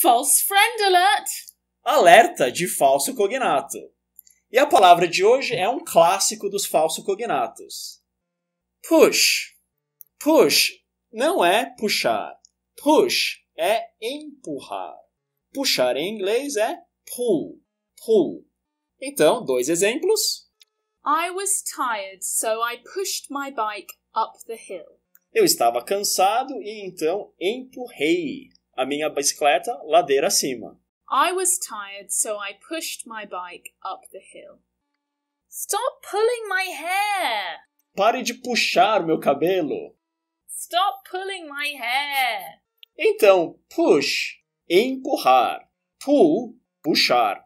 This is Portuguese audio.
False Friend Alert! Alerta de falso cognato. E a palavra de hoje é um clássico dos falso cognatos. Push. Push não é puxar. Push é empurrar. Puxar em inglês é pull. Pull. Então, dois exemplos. I was tired, so I pushed my bike up the hill. Eu estava cansado e então empurrei a minha bicicleta ladeira acima. I was tired, so I pushed my bike up the hill. Stop pulling my hair! Pare de puxar meu cabelo! Stop pulling my hair! Então, push, empurrar. Pull, puxar.